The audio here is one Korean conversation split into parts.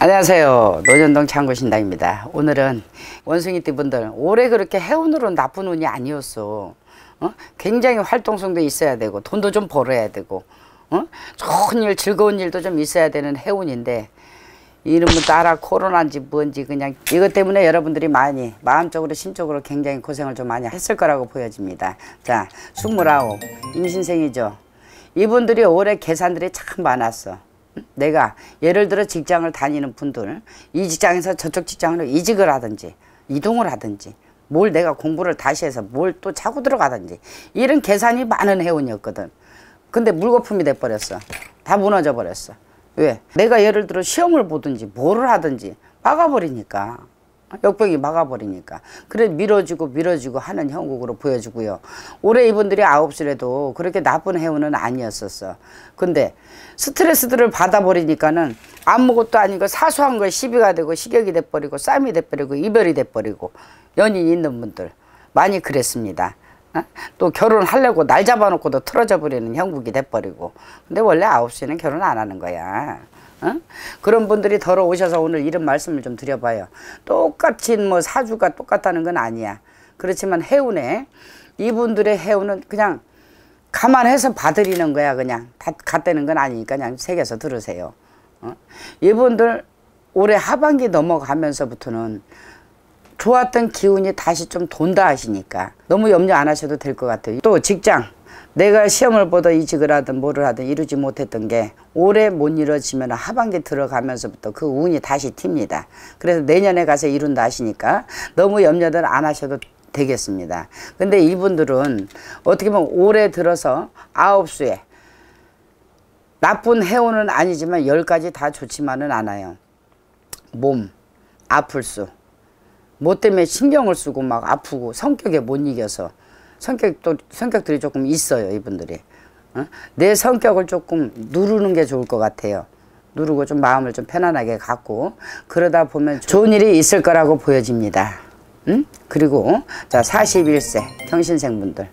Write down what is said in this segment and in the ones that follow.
안녕하세요 노전동 창구신당입니다 오늘은 원숭이띠 분들 올해 그렇게 해운으로 나쁜 운이 아니었어 어? 굉장히 활동성도 있어야 되고 돈도 좀 벌어야 되고 어? 좋은 일 즐거운 일도 좀 있어야 되는 해운인데 이름은 따라 코로나인지 뭔지 그냥 이것 때문에 여러분들이 많이 마음적으로 심적으로 굉장히 고생을 좀 많이 했을 거라고 보여집니다 자스물 임신생이죠 이분들이 올해 계산들이 참 많았어 내가 예를 들어 직장을 다니는 분들 이 직장에서 저쪽 직장으로 이직을 하든지 이동을 하든지 뭘 내가 공부를 다시 해서 뭘또 차고 들어가든지 이런 계산이 많은 회원이었거든 근데 물거품이 돼버렸어 다 무너져 버렸어 왜 내가 예를 들어 시험을 보든지 뭐를 하든지 막아버리니까 역병이 막아버리니까 그래 밀어주고 밀어주고 하는 형국으로 보여주고요 올해 이분들이 아홉술에도 그렇게 나쁜 해운은 아니었었어 근데 스트레스들을 받아버리니까는 아무것도 아니고 사소한 걸 시비가 되고 식욕이 돼버리고 쌈이 돼버리고 이별이 돼버리고 연인이 있는 분들 많이 그랬습니다 어? 또 결혼하려고 날 잡아놓고도 틀어져 버리는 형국이 돼버리고 근데 원래 아홉 시는 결혼 안 하는 거야 어? 그런 분들이 더러 오셔서 오늘 이런 말씀을 좀 드려봐요. 똑같이 뭐 사주가 똑같다는 건 아니야. 그렇지만 해운에 이분들의 해운은 그냥 감안해서 봐드리는 거야 그냥 다 갓대는 건 아니니까 그냥 새겨서 들으세요. 어? 이분들 올해 하반기 넘어가면서부터는 좋았던 기운이 다시 좀 돈다 하시니까 너무 염려 안 하셔도 될 것 같아요. 또 직장 내가 시험을 보다 이직을 하든 뭐를 하든 이루지 못했던 게 올해 못 이루어지면 하반기 들어가면서부터 그 운이 다시 튑니다. 그래서 내년에 가서 이룬다 하시니까 너무 염려들 안 하셔도 되겠습니다. 근데 이분들은 어떻게 보면 올해 들어서 아홉 수에 나쁜 해운은 아니지만 열 가지 다 좋지만은 않아요. 몸, 아플 수, 뭐 때문에 신경을 쓰고 막 아프고 성격에 못 이겨서 성격도 성격들이 조금 있어요 이분들이 어? 내 성격을 조금 누르는 게 좋을 것 같아요 누르고 좀 마음을 좀 편안하게 갖고 그러다 보면 좋은 일이 있을 거라고 보여집니다 응? 그리고 자 41세 경신생 분들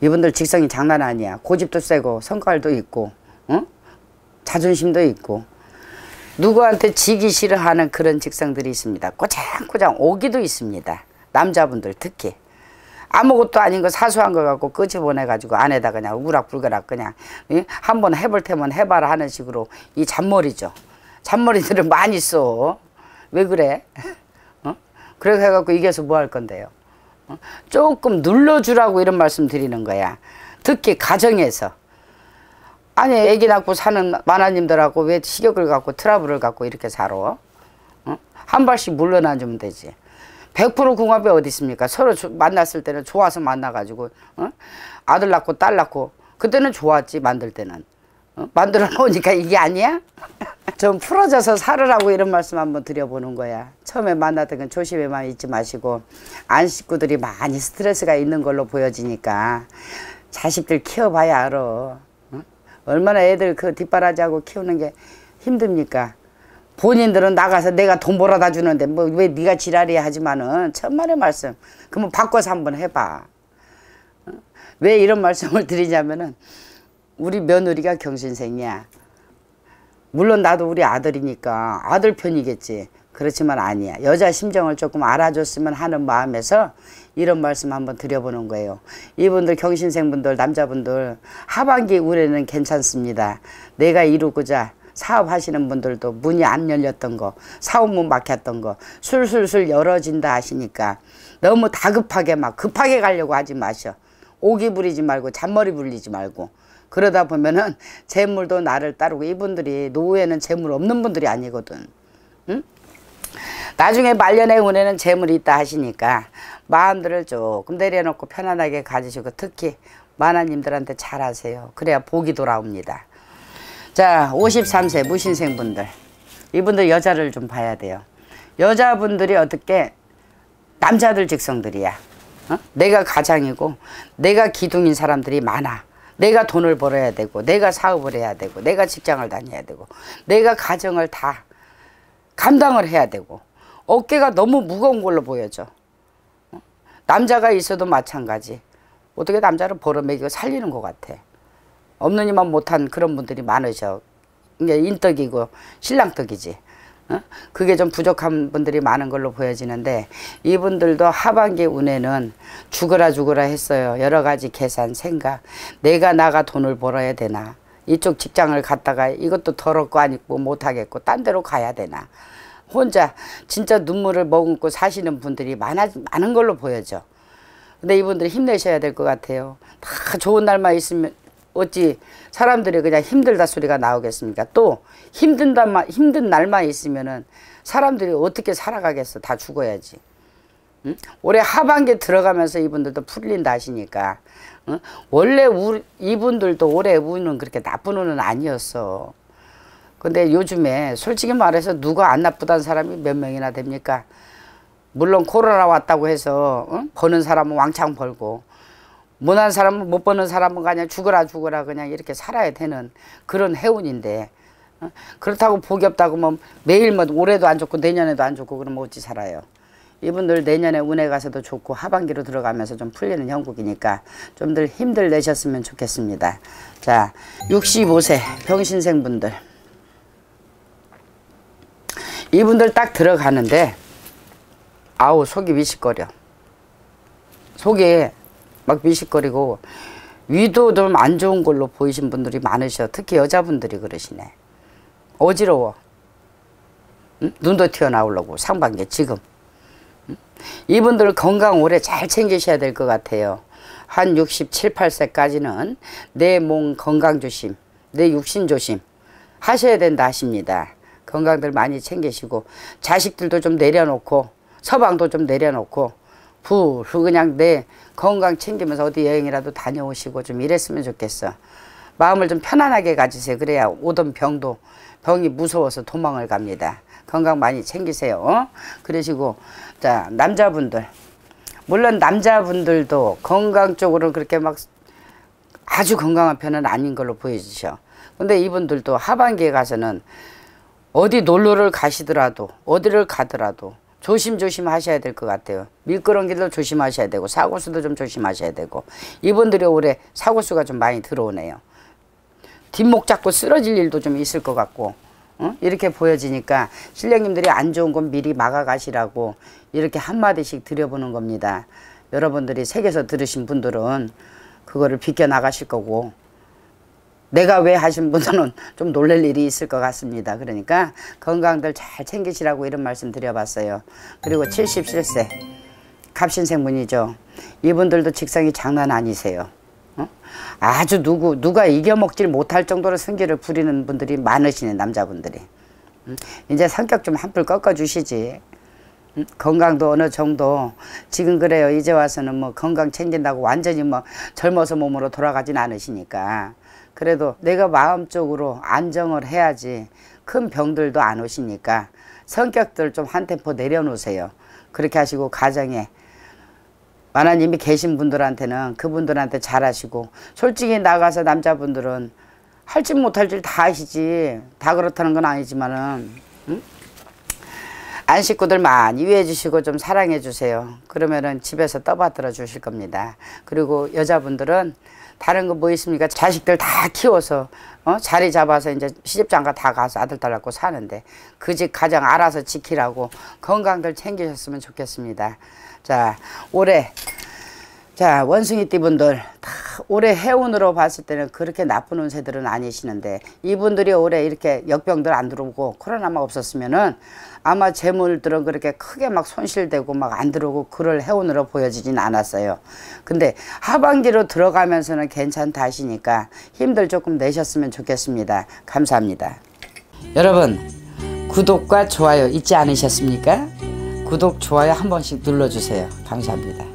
이분들 직성이 장난 아니야 고집도 세고 성깔도 있고 어? 자존심도 있고 누구한테 지기 싫어하는 그런 직성들이 있습니다 꼬장꼬장 오기도 있습니다 남자분들 특히 아무것도 아닌 거 사소한 거 갖고 끄집보내가지고 안에다 그냥 우락불거락 그냥 예? 한번 해볼 테면 해봐라 하는 식으로 이 잔머리죠. 잔머리들을 많이 써. 왜 그래? 어? 그래게 해갖고 이겨서 뭐 할 건데요? 어? 조금 눌러주라고 이런 말씀 드리는 거야. 특히 가정에서. 아니 애기 낳고 사는 마나님들하고 왜 식욕을 갖고 트러블을 갖고 이렇게 살아? 어? 한 발씩 물러나주면 되지. 100% 궁합이 어디 있습니까? 서로 조, 만났을 때는 좋아서 만나가지고 어? 아들 낳고 딸 낳고 그때는 좋았지 만들 때는 어? 만들어 놓으니까 이게 아니야? 좀 풀어져서 살으라고 이런 말씀 한번 드려보는 거야 처음에 만났던 건조심해만 잊지 마시고 안 식구들이 많이 스트레스가 있는 걸로 보여지니까 자식들 키워봐야 알아 어? 얼마나 애들 그 뒷바라지하고 키우는 게 힘듭니까? 본인들은 나가서 내가 돈 벌어다 주는데 뭐 왜 네가 지랄이야 하지만은 천만의 말씀 그러면 바꿔서 한번 해봐 어? 왜 이런 말씀을 드리냐면은 우리 며느리가 경신생이야 물론 나도 우리 아들이니까 아들 편이겠지 그렇지만 아니야 여자 심정을 조금 알아줬으면 하는 마음에서 이런 말씀 한번 드려보는 거예요 이분들 경신생분들 남자분들 하반기 우에는 괜찮습니다 내가 이루고자 사업하시는 분들도 문이 안 열렸던 거 사업문 막혔던 거 술술술 열어진다 하시니까 너무 다급하게 막 급하게 가려고 하지 마셔 오기 부리지 말고 잔머리 불리지 말고 그러다 보면은 재물도 나를 따르고 이분들이 노후에는 재물 없는 분들이 아니거든 응? 나중에 말년에 운에는 재물이 있다 하시니까 마음들을 조금 내려놓고 편안하게 가지시고 특히 마나님들한테 잘하세요. 그래야 복이 돌아옵니다. 자, 53세 무신생분들. 이분들 여자를 좀 봐야 돼요. 여자분들이 어떻게 남자들 직성들이야. 어? 내가 가장이고 내가 기둥인 사람들이 많아. 내가 돈을 벌어야 되고 내가 사업을 해야 되고 내가 직장을 다녀야 되고 내가 가정을 다 감당을 해야 되고 어깨가 너무 무거운 걸로 보여져. 어? 남자가 있어도 마찬가지. 어떻게 남자를 벌어먹이고 살리는 것 같아. 없는 이만 못한 그런 분들이 많으셔. 이게 인덕이고 신랑덕이지. 어? 그게 좀 부족한 분들이 많은 걸로 보여지는데 이분들도 하반기 운에는 죽어라죽어라 했어요. 여러 가지 계산, 생각. 내가 나가 돈을 벌어야 되나. 이쪽 직장을 갔다가 이것도 더럽고 아니고 못하겠고 딴 데로 가야 되나. 혼자 진짜 눈물을 머금고 사시는 분들이 많아, 많은 걸로 보여져. 근데 이분들 힘내셔야 될 것 같아요. 다 좋은 날만 있으면 어찌 사람들이 그냥 힘들다 소리가 나오겠습니까? 또 힘든다만 힘든 날만 있으면은 사람들이 어떻게 살아가겠어? 다 죽어야지. 응? 올해 하반기 들어가면서 이분들도 풀린다 하시니까 응? 원래 우리, 이분들도 올해 우는 그렇게 나쁜 우는 아니었어. 근데 요즘에 솔직히 말해서 누가 안 나쁘다는 사람이 몇 명이나 됩니까? 물론 코로나 왔다고 해서 응? 버는 사람은 왕창 벌고 무난 사람못 버는 사람은 그냥 죽어라 죽어라 그냥 이렇게 살아야 되는 그런 해운인데 어? 그렇다고 복이 없다고 뭐 매일 뭐 올해도 안 좋고 내년에도 안 좋고 그러면 어찌 살아요. 이분들 내년에 운에 가서도 좋고 하반기로 들어가면서 좀 풀리는 형국이니까 좀들 힘들 내셨으면 좋겠습니다. 자 65세 병신생분들 이분들 딱 들어가는데 아우 속이 미식거려 속이 막 미식거리고 위도 좀 안 좋은 걸로 보이신 분들이 많으셔. 특히 여자분들이 그러시네. 어지러워. 응? 눈도 튀어나오려고 상반기 지금. 응? 이분들 건강 오래 잘 챙기셔야 될 것 같아요. 한 67, 8세까지는 내 몸 건강 조심, 내 육신 조심 하셔야 된다 하십니다. 건강들 많이 챙기시고 자식들도 좀 내려놓고 서방도 좀 내려놓고 부후 그냥 내 네, 건강 챙기면서 어디 여행이라도 다녀오시고 좀 이랬으면 좋겠어. 마음을 좀 편안하게 가지세요. 그래야 오던 병도 병이 무서워서 도망을 갑니다. 건강 많이 챙기세요. 어? 그러시고 자 남자분들 물론 남자분들도 건강 적으로 그렇게 막 아주 건강한 편은 아닌 걸로 보여지죠 근데 이분들도 하반기에 가서는 어디 놀러를 가시더라도 어디를 가더라도 조심조심 하셔야 될 것 같아요. 밀끄럼기도 조심하셔야 되고 사고수도 좀 조심하셔야 되고 이분들이 올해 사고수가 좀 많이 들어오네요. 뒷목 잡고 쓰러질 일도 좀 있을 것 같고 어? 이렇게 보여지니까 실력님들이 안 좋은 건 미리 막아가시라고 이렇게 한마디씩 드려보는 겁니다. 여러분들이 색에서 들으신 분들은 그거를 비껴나가실 거고 내가 왜 하신 분들은 좀 놀랄 일이 있을 것 같습니다. 그러니까 건강들 잘 챙기시라고 이런 말씀 드려봤어요. 그리고 77세 갑신생분이죠. 이분들도 직성이 장난 아니세요. 어? 아주 누구 누가 이겨먹질 못할 정도로 승기를 부리는 분들이 많으시네 남자분들이. 음? 이제 성격 좀 한풀 꺾어주시지. 음? 건강도 어느 정도 지금 그래요 이제 와서는 뭐 건강 챙긴다고 완전히 뭐 젊어서 몸으로 돌아가진 않으시니까 그래도 내가 마음적으로 안정을 해야지 큰 병들도 안 오시니까 성격들 좀 한 템포 내려놓으세요. 그렇게 하시고 가정에 하나님이 계신 분들한테는 그분들한테 잘하시고 솔직히 나가서 남자분들은 할지 못할 짓다아시지다 그렇다는 건 아니지만은 응? 안 식구들 많이 위해 주시고 좀 사랑해 주세요. 그러면은 집에서 떠받들어 주실 겁니다. 그리고 여자분들은 다른 거 뭐 있습니까? 자식들 다 키워서 어? 자리 잡아서 이제 시집장가 다 가서 아들 딸 낳고 사는데 그 집 가장 알아서 지키라고 건강들 챙기셨으면 좋겠습니다. 자 올해 자 원숭이 띠분들 다 올해 해운으로 봤을 때는 그렇게 나쁜 운세들은 아니시는데 이분들이 올해 이렇게 역병들 안 들어오고 코로나만 없었으면은 아마 재물들은 그렇게 크게 막 손실되고 막 안 들어오고 그럴 해운으로 보여지진 않았어요. 근데 하반기로 들어가면서는 괜찮다 하시니까 힘들 조금 내셨으면 좋겠습니다. 감사합니다. 여러분 구독과 좋아요 잊지 않으셨습니까? 구독 좋아요 한 번씩 눌러주세요. 감사합니다.